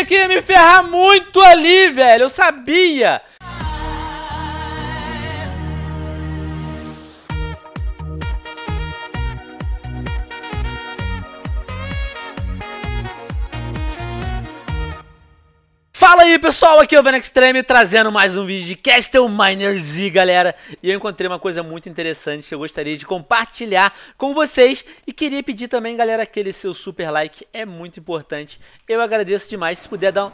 achei que ia me ferrar muito ali, velho. Eu sabia. Fala aí pessoal, aqui é o Venom Extreme trazendo mais um vídeo de Castle Miner Z, galera. E eu encontrei uma coisa muito interessante que eu gostaria de compartilhar com vocês e queria pedir também, galera, aquele seu super like, é muito importante. Eu agradeço demais, se puder dar um...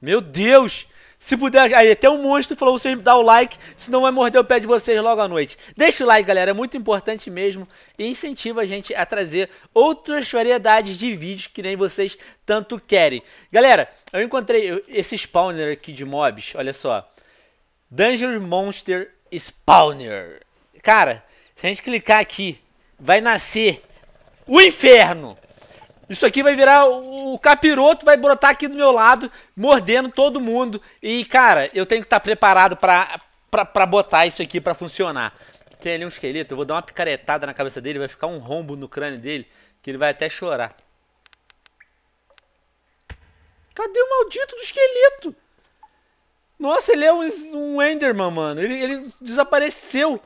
Meu Deus! Se puder, aí até um monstro falou vocês dar o like, senão vai é morder o pé de vocês logo à noite. Deixa o like, galera, é muito importante mesmo e incentiva a gente a trazer outras variedades de vídeos que nem vocês tanto querem. Galera, eu encontrei esse spawner aqui de mobs, olha só. Danger Monster Spawner. Cara, se a gente clicar aqui, vai nascer o inferno. Isso aqui vai virar. O capiroto vai brotar aqui do meu lado, mordendo todo mundo. E, cara, eu tenho que estar tá preparado pra, pra, pra botar isso aqui pra funcionar. Tem ali um esqueleto, eu vou dar uma picaretada na cabeça dele, vai ficar um rombo no crânio dele, que ele vai até chorar. Cadê o maldito do esqueleto? Nossa, ele é um, um Enderman, mano. Ele, ele desapareceu.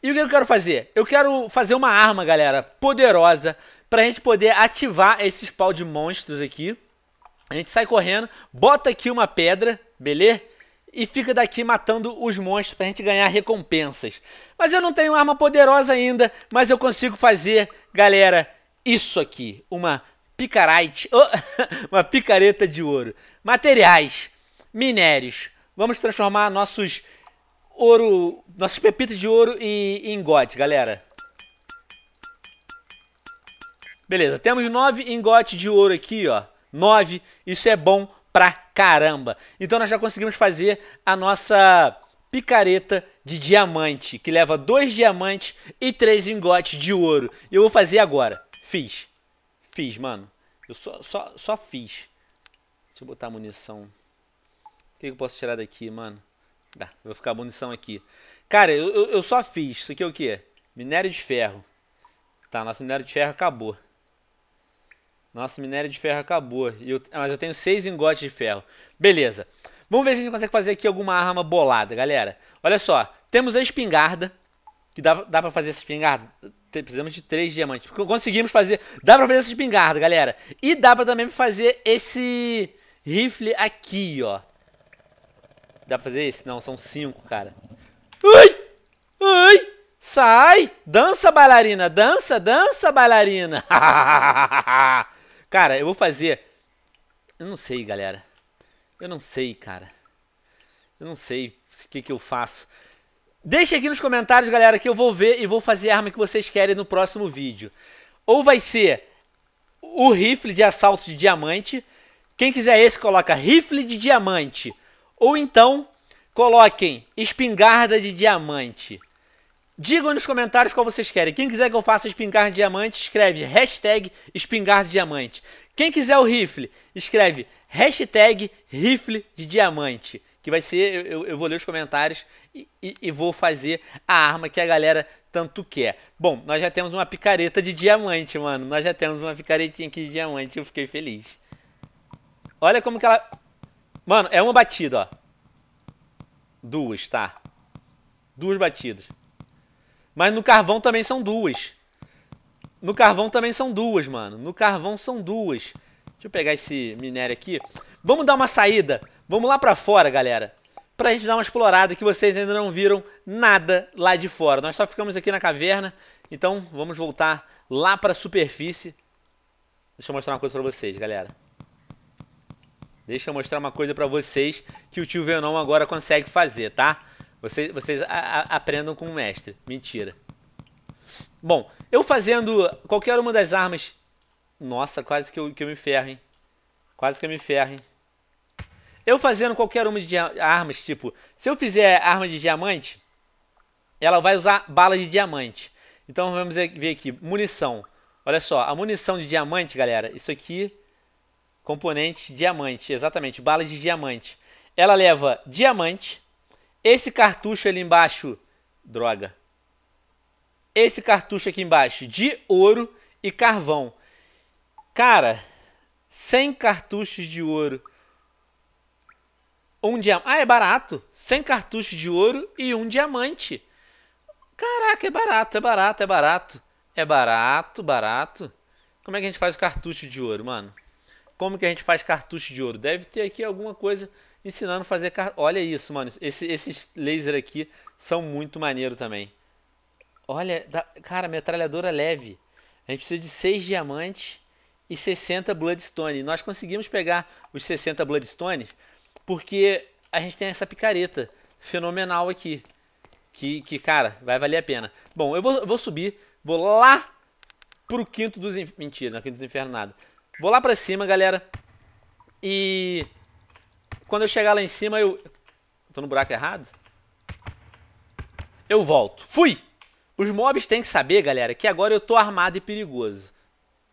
E o que eu quero fazer? Eu quero fazer uma arma, galera, poderosa pra gente poder ativar esses pau de monstros aqui. A gente sai correndo, bota aqui uma pedra, beleza? E fica daqui matando os monstros pra gente ganhar recompensas. Mas eu não tenho arma poderosa ainda, mas eu consigo fazer, galera, isso aqui. Uma picarite, oh, uma picareta de ouro. Materiais, minérios. Vamos transformar nossos ouro, nossos pepitas de ouro em, em galera. Beleza, temos 9 engotes de ouro aqui, ó. 9, isso é bom pra caramba. Então nós já conseguimos fazer a nossa picareta de diamante, que leva dois diamantes e três engotes de ouro. E eu vou fazer agora. Fiz. Fiz, mano. Eu só, só, só fiz. Deixa eu botar munição. O que eu posso tirar daqui, mano? Dá, vou ficar munição aqui. Cara, eu, eu só fiz. Isso aqui é o quê? Minério de ferro. Tá, nosso minério de ferro acabou. Nossa, minério de ferro acabou. Eu, mas eu tenho seis engotes de ferro. Beleza. Vamos ver se a gente consegue fazer aqui alguma arma bolada, galera. Olha só, temos a espingarda. Que dá, dá pra fazer essa espingarda. Precisamos de três diamantes. Conseguimos fazer. Dá pra fazer essa espingarda, galera. E dá pra também fazer esse rifle aqui, ó. Dá pra fazer esse? Não, são cinco, cara. Ui! Ui! Sai! Dança, bailarina! Dança, dança, bailarina! Cara, eu vou fazer... Eu não sei, galera. Eu não sei, cara. Eu não sei o que, que eu faço. Deixa aqui nos comentários, galera, que eu vou ver e vou fazer a arma que vocês querem no próximo vídeo. Ou vai ser o rifle de assalto de diamante. Quem quiser esse, coloca rifle de diamante. Ou então, coloquem espingarda de diamante. Digam nos comentários qual vocês querem. Quem quiser que eu faça espingarda de diamante, escreve hashtag espingarda de diamante. Quem quiser o rifle, escreve hashtag rifle de diamante. Que vai ser, eu, eu vou ler os comentários e, e, e, vou fazer a arma que a galera tanto quer. Bom, nós já temos uma picareta de diamante, mano. Nós já temos uma picaretinha aqui de diamante, eu fiquei feliz. Olha como que ela... Mano, é uma batida, ó. Duas, tá? Duas batidas. Mas no carvão também são duas. No carvão também são duas, mano. No carvão são duas. Deixa eu pegar esse minério aqui. Vamos dar uma saída. Vamos lá pra fora, galera. Pra gente dar uma explorada que vocês ainda não viram nada lá de fora. Nós só ficamos aqui na caverna. Então vamos voltar lá pra superfície. Deixa eu mostrar uma coisa pra vocês, galera. Deixa eu mostrar uma coisa pra vocês que o tio Venom agora consegue fazer, tá? Tá? Vocês, vocês a, a, aprendam com o mestre. Mentira. Bom, eu fazendo qualquer uma das armas. Nossa, quase que eu, que eu me ferro, hein? Quase que eu me ferro, hein? Eu fazendo qualquer uma de armas, tipo, se eu fizer arma de diamante, ela vai usar bala de diamante. Então vamos ver aqui, munição. Olha só, a munição de diamante, galera, isso aqui, componente diamante, exatamente, bala de diamante. Ela leva diamante, esse cartucho ali embaixo, droga. Esse cartucho aqui embaixo de ouro e carvão. Cara, 100 cartuchos de ouro. Um diamante. Ah, é barato. 100 cartuchos de ouro e um diamante. Caraca, é barato, é barato, é barato. É barato, barato. Como é que a gente faz cartucho de ouro, mano? Como que a gente faz cartucho de ouro? Deve ter aqui alguma coisa ensinando a fazer car... Olha isso, mano. Esse, esses lasers aqui são muito maneiro também. Olha, da... cara, metralhadora leve. A gente precisa de 6 diamantes e 60 Bloodstone. Nós conseguimos pegar os 60 bloodstone porque a gente tem essa picareta fenomenal aqui. Que, que cara, vai valer a pena. Bom, eu vou, eu vou subir, vou lá pro quinto dos... Mentira, não é quinto dos infernados. Vou lá pra cima, galera. E quando eu chegar lá em cima, eu... Tô no buraco errado? Eu volto. Fui! Os mobs têm que saber, galera, que agora eu tô armado e perigoso.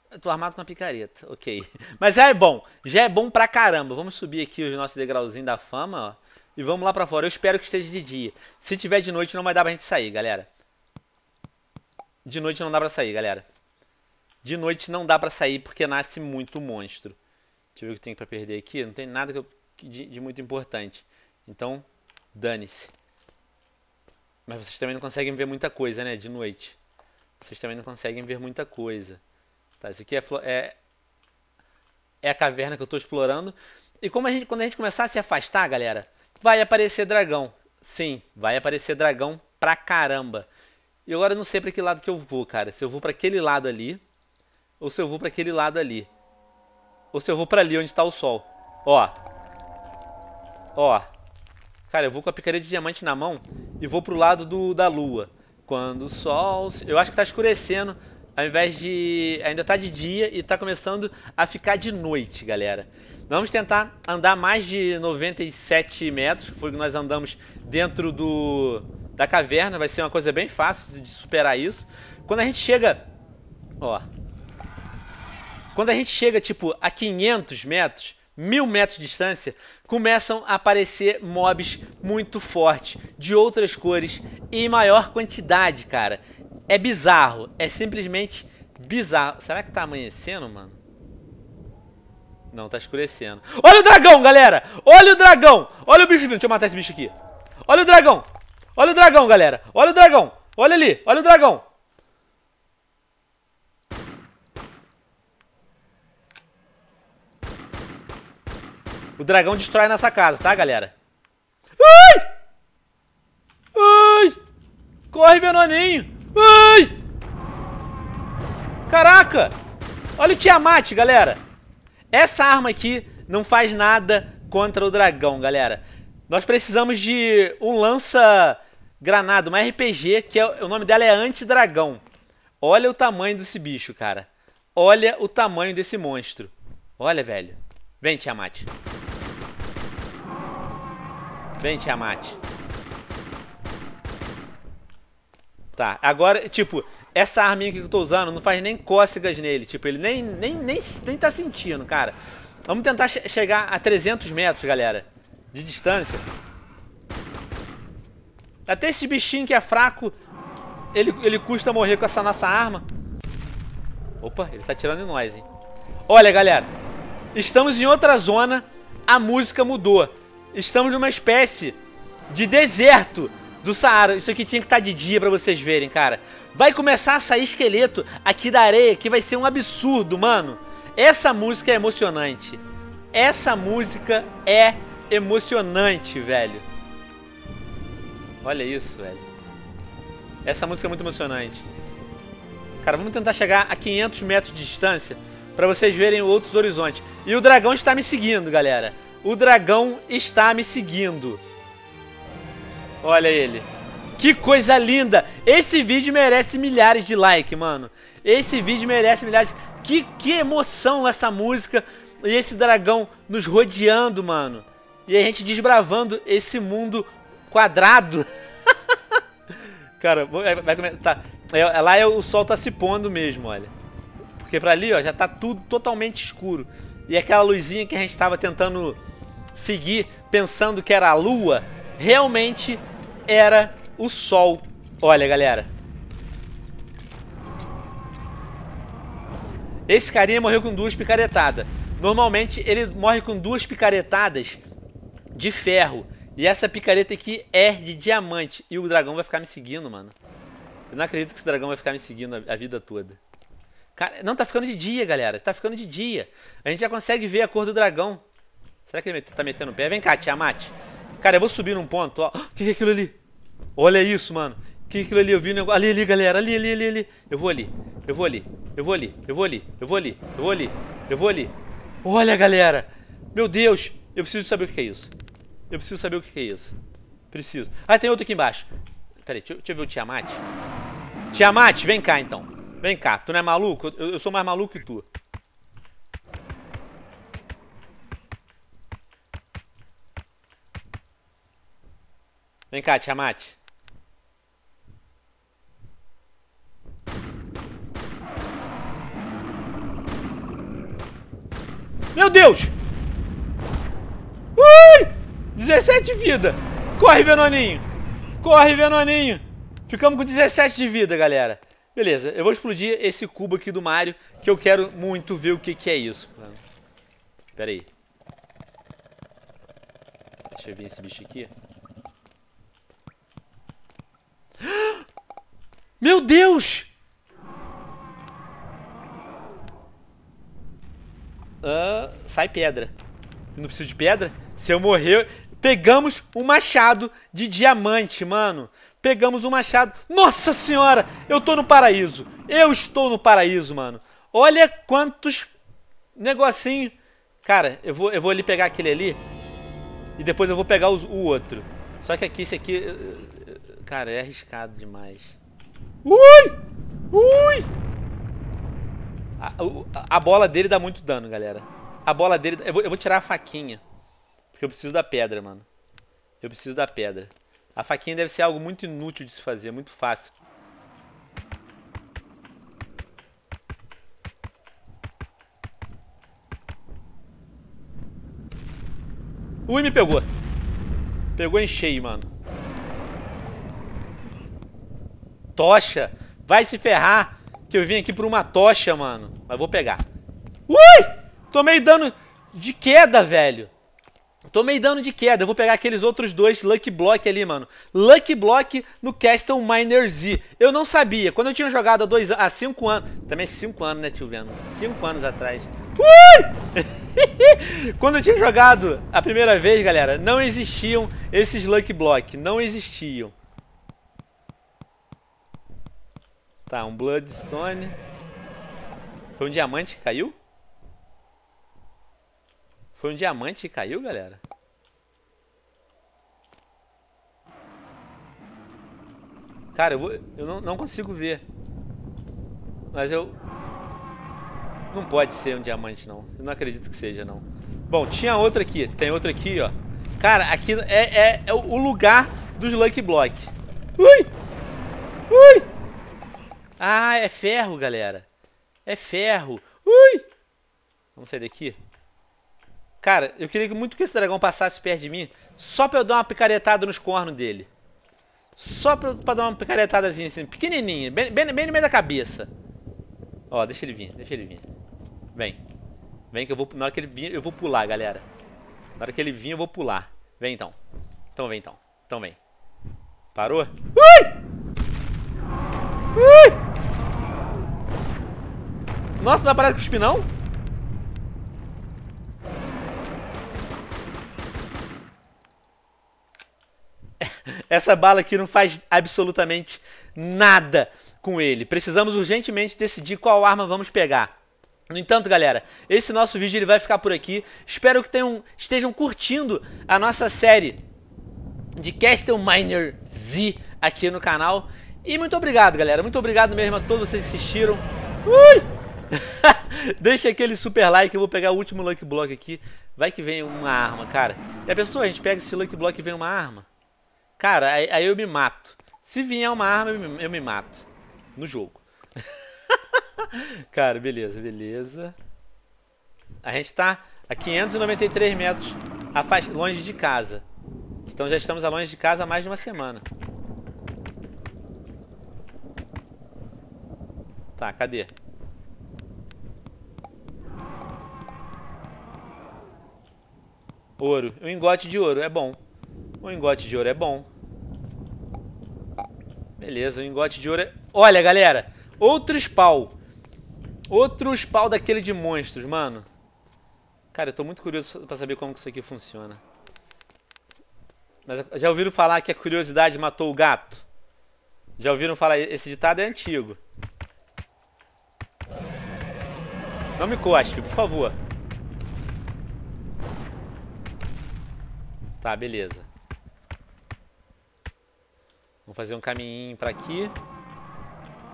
Eu tô armado com uma picareta, ok. Mas já é bom. Já é bom pra caramba. Vamos subir aqui os nossos degrauzinhos da fama, ó. E vamos lá pra fora. Eu espero que esteja de dia. Se tiver de noite, não vai dar pra gente sair, galera. De noite não dá pra sair, galera. De noite não dá pra sair porque nasce muito monstro. Deixa eu ver o que tem pra perder aqui. Não tem nada que eu de, de muito importante. Então, dane-se. Mas vocês também não conseguem ver muita coisa, né? De noite. Vocês também não conseguem ver muita coisa. Tá, isso aqui é, é, é a caverna que eu estou explorando. E como a gente, quando a gente começar a se afastar, galera, vai aparecer dragão. Sim, vai aparecer dragão pra caramba. E agora eu não sei para que lado que eu vou, cara. Se eu vou para aquele lado ali, ou se eu vou para aquele lado ali. Ou se eu vou para ali onde está o sol. Ó, Ó. Cara, eu vou com a picareta de diamante na mão e vou pro lado do, da lua. Quando o sol. Eu acho que tá escurecendo. Ao invés de. Ainda tá de dia e tá começando a ficar de noite, galera. Vamos tentar andar mais de 97 metros. Foi o que nós andamos dentro do da caverna. Vai ser uma coisa bem fácil de superar isso. Quando a gente chega... Ó. Quando a gente chega, tipo, a 500 metros, mil metros de distância, começam a aparecer mobs muito fortes, de outras cores e em maior quantidade, cara. É bizarro, é simplesmente bizarro. Será que tá amanhecendo, mano? Não, tá escurecendo. Olha o dragão, galera! Olha o dragão! Olha o bicho vindo. Deixa eu matar esse bicho aqui. Olha o dragão! Olha o dragão, galera! Olha o dragão! Olha ali! Olha o dragão! O dragão destrói nossa casa, tá, galera? Ai! Ai! Corre, Venoninho! Ai! Caraca! Olha o Tiamat, galera! Essa arma aqui não faz nada contra o dragão, galera. Nós precisamos de um lança-granada, uma RPG, que é, o nome dela é Anti-Dragão. Olha o tamanho desse bicho, cara. Olha o tamanho desse monstro. Olha, velho. Vem, Tiamat. Vem, Tiamat. Tá, agora, tipo, essa arminha que eu tô usando não faz nem cócegas nele. Tipo, ele nem, nem, nem, nem tá sentindo, cara. Vamos tentar che chegar a 300 metros, galera. De distância. Até esse bichinho que é fraco, ele, ele custa morrer com essa nossa arma. Opa, ele tá tirando em nós, hein. Olha, galera. Estamos em outra zona. A música mudou. Estamos numa espécie de deserto do Saara. Isso aqui tinha que estar de dia para vocês verem, cara. Vai começar a sair esqueleto aqui da areia, que vai ser um absurdo, mano. Essa música é emocionante. Essa música é emocionante, velho. Olha isso, velho. Essa música é muito emocionante. Cara, vamos tentar chegar a 500 metros de distância para vocês verem outros horizontes. E o dragão está me seguindo, galera. O dragão está me seguindo. Olha ele. Que coisa linda! Esse vídeo merece milhares de likes, mano. Esse vídeo merece milhares. Que, que emoção essa música e esse dragão nos rodeando, mano. E a gente desbravando esse mundo quadrado. Cara, vai começar. Tá. É, é, lá é o sol tá se pondo mesmo, olha. Porque pra ali, ó, já tá tudo totalmente escuro. E aquela luzinha que a gente tava tentando seguir pensando que era a lua, realmente era o sol. Olha, galera. Esse carinha morreu com duas picaretadas. Normalmente ele morre com duas picaretadas de ferro. E essa picareta aqui é de diamante. E o dragão vai ficar me seguindo, mano. Eu não acredito que esse dragão vai ficar me seguindo a vida toda. Cara, não, tá ficando de dia, galera. Tá ficando de dia. A gente já consegue ver a cor do dragão. Será que ele tá metendo o pé? Vem cá, Tiamat. Cara, eu vou subir num ponto, ó. O que, é aquilo ali? Olha isso, mano. O que, que é aquilo ali? Eu vi um negócio. Ali, ali, galera. Ali, ali, ali, ali. Eu vou ali. Eu vou ali. Eu vou ali. Eu vou ali. Eu vou ali. Eu vou ali. Eu vou ali. Olha, galera. Meu Deus. Eu preciso saber o que é isso. Eu preciso saber o que é isso. Preciso. Ah, tem outro aqui embaixo. Pera aí, deixa, deixa eu ver o Tiamat. Tiamat, vem cá então. Vem cá. Tu não é maluco? Eu, eu sou mais maluco que tu. Vem cá, Tiamat. Meu Deus! Ui! 17 de vida. Corre, Venoninho. Corre, Venoninho. Ficamos com 17 de vida, galera. Beleza, eu vou explodir esse cubo aqui do Mario, que eu quero muito ver o que, que é isso. Pera aí. Deixa eu ver esse bicho aqui. Meu Deus! Uh, sai pedra. não preciso de pedra? Se eu morrer... Pegamos um machado de diamante, mano. Pegamos um machado. Nossa senhora! Eu tô no paraíso. Eu estou no paraíso, mano. Olha quantos negocinho. Cara, eu vou, eu vou ali pegar aquele ali. E depois eu vou pegar os, o outro. Só que aqui, esse aqui... Eh, eh, cara, é arriscado demais. Ui! Ui! A, a, bola dele dá muito dano, galera. A bola dele... Eu vou, eu vou tirar a faquinha. Porque eu preciso da pedra, mano. Eu preciso da pedra. A faquinha deve ser algo muito inútil de se fazer, muito fácil. Ui, me pegou. Pegou em cheio, mano. Tocha. Vai se ferrar que eu vim aqui por uma tocha, mano. Mas vou pegar. Ui! Tomei dano de queda, velho. Tomei dano de queda. Eu vou pegar aqueles outros dois Lucky Block ali, mano. Lucky Block no Castle Miner Z. Eu não sabia. Quando eu tinha jogado há 5 há cinco anos... Também 5 anos, né, tio Veno? 5 anos atrás. Ui! Quando eu tinha jogado a primeira vez, galera, não existiam esses Lucky Block. Não existiam. Tá, um Bloodstone. Foi um diamante que caiu? Foi um diamante que caiu, galera? Cara, eu, vou, eu não, não consigo ver. Mas eu... Não pode ser um diamante, não. Eu não acredito que seja, não. Bom, tinha outro aqui. Tem outro aqui, ó. Cara, aqui é, é, é o lugar dos Lucky Block. Ui! Ah, é ferro, galera. É ferro. Ui! Vamos sair daqui. Cara, eu queria muito que esse dragão passasse perto de mim. Só pra eu dar uma picaretada nos cornos dele. Só pra, pra dar uma picaretadazinha assim, pequenininha. Bem, bem, bem no meio da cabeça. Ó, deixa ele vir, deixa ele vir. Vem. Vem que eu vou... Na hora que ele vir, eu vou pular, galera. Na hora que ele vir, eu vou pular. Vem, então. Então vem, então. Então vem. Parou? Ui! Ui! Nossa, não aparece o não? Essa bala aqui não faz absolutamente nada com ele. Precisamos urgentemente decidir qual arma vamos pegar. No entanto, galera, esse nosso vídeo ele vai ficar por aqui. Espero que tenham, estejam curtindo a nossa série de Castleminer Z aqui no canal. E muito obrigado, galera. Muito obrigado mesmo a todos vocês que assistiram. Ui! Deixa aquele super like, eu vou pegar o último Lucky Block aqui. Vai que vem uma arma, cara. E a pessoa, a gente pega esse Lucky Block e vem uma arma. Cara, aí, aí eu me mato. Se vier uma arma, eu me, eu me mato. No jogo. cara, beleza, beleza. A gente tá a 593 metros longe de casa. Então já estamos a longe de casa há mais de uma semana. Tá, cadê? Ouro. Um engote de ouro é bom. Um engote de ouro é bom. Beleza, um engote de ouro é... Olha, galera. Outro spawn. Outro spawn daquele de monstros, mano. Cara, eu tô muito curioso pra saber como que isso aqui funciona. Mas já ouviram falar que a curiosidade matou o gato? Já ouviram falar? Esse ditado é antigo. Não me cospe, por favor. Tá, beleza. Vamos fazer um caminhinho pra aqui.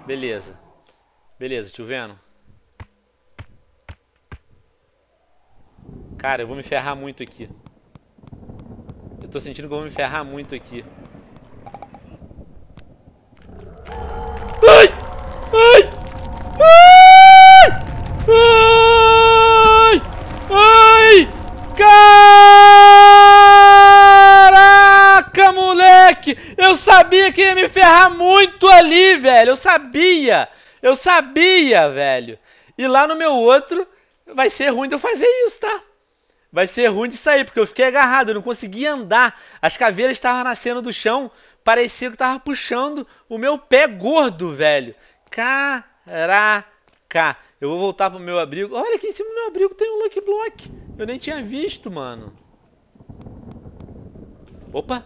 Beleza. Beleza, tio vendo Cara, eu vou me ferrar muito aqui. Eu tô sentindo que eu vou me ferrar muito aqui. sabia que ia me ferrar muito ali, velho. Eu sabia. Eu sabia, velho. E lá no meu outro, vai ser ruim de eu fazer isso, tá? Vai ser ruim de sair, porque eu fiquei agarrado, eu não conseguia andar. As caveiras estavam nascendo do chão, parecia que tava puxando o meu pé gordo, velho. Caraca. Eu vou voltar pro meu abrigo. Olha, aqui em cima do meu abrigo tem um Lucky Block. Eu nem tinha visto, mano. Opa,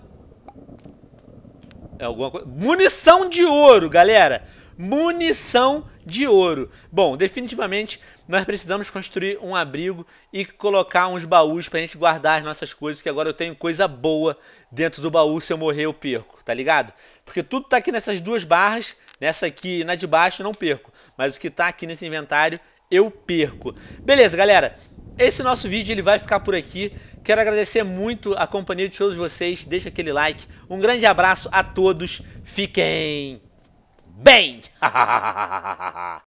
é alguma coisa. Munição de ouro, galera! Munição de ouro. Bom, definitivamente nós precisamos construir um abrigo e colocar uns baús pra gente guardar as nossas coisas, porque agora eu tenho coisa boa dentro do baú, se eu morrer eu perco, tá ligado? Porque tudo tá aqui nessas duas barras, nessa aqui e na de baixo eu não perco, mas o que tá aqui nesse inventário eu perco. Beleza, galera? Esse nosso vídeo ele vai ficar por aqui. Quero agradecer muito a companhia de todos vocês. Deixa aquele like. Um grande abraço a todos. Fiquem bem.